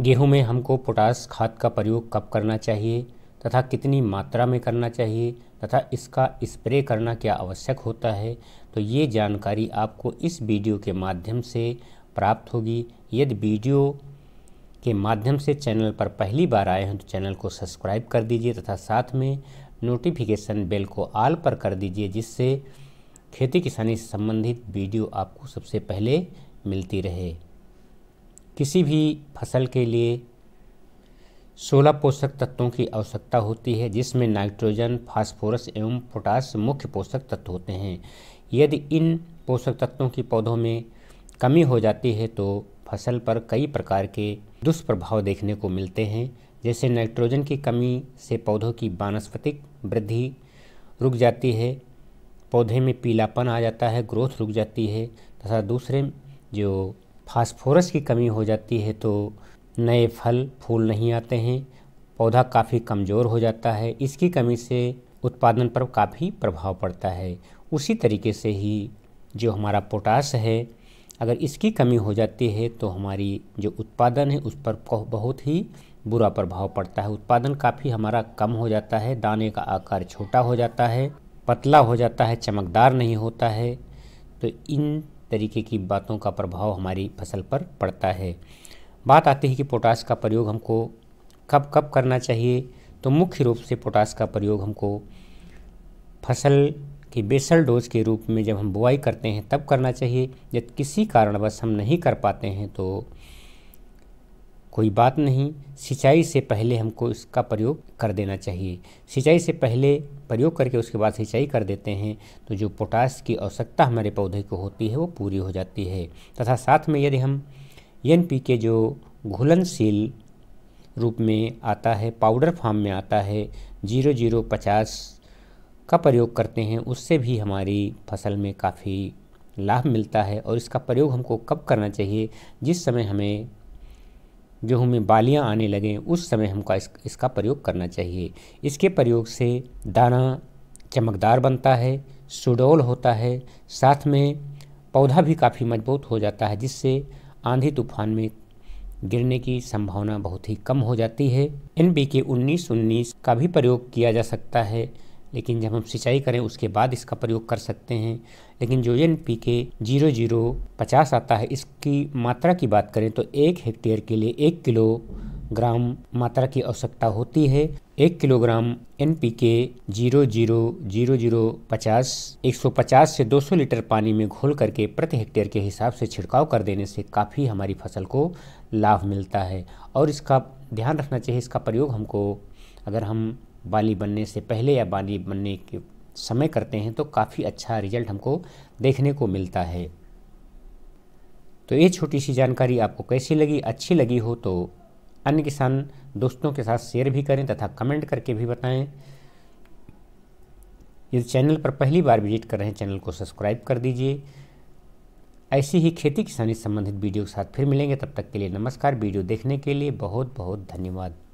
गेहूं में हमको पोटास खाद का प्रयोग कब करना चाहिए तथा कितनी मात्रा में करना चाहिए तथा इसका स्प्रे करना क्या आवश्यक होता है तो ये जानकारी आपको इस वीडियो के माध्यम से प्राप्त होगी यदि वीडियो के माध्यम से चैनल पर पहली बार आए हैं तो चैनल को सब्सक्राइब कर दीजिए तथा साथ में नोटिफिकेशन बेल को आल पर कर दीजिए जिससे खेती किसानी से संबंधित वीडियो आपको सबसे पहले मिलती रहे किसी भी फसल के लिए सोलह पोषक तत्वों की आवश्यकता होती है जिसमें नाइट्रोजन फास्फोरस एवं पोटास मुख्य पोषक तत्व होते हैं यदि इन पोषक तत्वों की पौधों में कमी हो जाती है तो फसल पर कई प्रकार के दुष्प्रभाव देखने को मिलते हैं जैसे नाइट्रोजन की कमी से पौधों की वानस्पतिक वृद्धि रुक जाती है पौधे में पीलापन आ जाता है ग्रोथ रुक जाती है तथा दूसरे जो फास्फोरस की कमी हो जाती है तो नए फल फूल नहीं आते हैं पौधा काफ़ी कमज़ोर हो जाता है इसकी कमी से उत्पादन पर काफ़ी प्रभाव पड़ता है उसी तरीके से ही जो हमारा पोटास है अगर इसकी कमी हो जाती है तो हमारी जो उत्पादन है उस पर बहुत ही बुरा प्रभाव पड़ता है उत्पादन काफ़ी हमारा कम हो जाता है दाने का आकार छोटा हो जाता है पतला हो जाता है चमकदार नहीं होता है तो इन तरीके की बातों का प्रभाव हमारी फसल पर पड़ता है बात आती है कि पोटास का प्रयोग हमको कब कब करना चाहिए तो मुख्य रूप से पोटास का प्रयोग हमको फसल की बेसल डोज के रूप में जब हम बुआई करते हैं तब करना चाहिए यदि किसी कारणवश हम नहीं कर पाते हैं तो कोई बात नहीं सिंचाई से पहले हमको इसका प्रयोग कर देना चाहिए सिंचाई से पहले प्रयोग करके उसके बाद सिंचाई कर देते हैं तो जो पोटास की आवश्यकता हमारे पौधे को होती है वो पूरी हो जाती है तथा साथ में यदि हम एन के जो घुलनशील रूप में आता है पाउडर फॉर्म में आता है जीरो जीरो पचास का प्रयोग करते हैं उससे भी हमारी फसल में काफ़ी लाभ मिलता है और इसका प्रयोग हमको कब करना चाहिए जिस समय हमें गेहूँ में बालियाँ आने लगें उस समय हमको इस, इसका प्रयोग करना चाहिए इसके प्रयोग से दाना चमकदार बनता है सुडौल होता है साथ में पौधा भी काफ़ी मजबूत हो जाता है जिससे आंधी तूफान में गिरने की संभावना बहुत ही कम हो जाती है एन बी के उन्नीस उन्नीस का भी प्रयोग किया जा सकता है लेकिन जब हम सिंचाई करें उसके बाद इसका प्रयोग कर सकते हैं लेकिन जो N P K zero zero पचास आता है इसकी मात्रा की बात करें तो एक हेक्टेयर के लिए एक किलो ग्राम मात्रा की आवश्यकता होती है एक kilogram N P K zero zero zero zero पचास एक सौ पचास से दो सौ लीटर पानी में घोल करके प्रति हेक्टेयर के हिसाब से छिड़काव कर देने से काफ़ी हमारी फसल को लाभ मिलता है और इसका ध्यान रखना चाहिए इसका प्रयोग हमको अगर हम बाली बनने से पहले या बाली बनने के समय करते हैं तो काफ़ी अच्छा रिजल्ट हमको देखने को मिलता है तो ये छोटी सी जानकारी आपको कैसी लगी अच्छी लगी हो तो अन्य किसान दोस्तों के साथ शेयर भी करें तथा कमेंट करके भी बताएं यदि चैनल पर पहली बार विजिट कर रहे हैं चैनल को सब्सक्राइब कर दीजिए ऐसी ही खेती किसानी संबंधित वीडियो के साथ फिर मिलेंगे तब तक के लिए नमस्कार वीडियो देखने के लिए बहुत बहुत धन्यवाद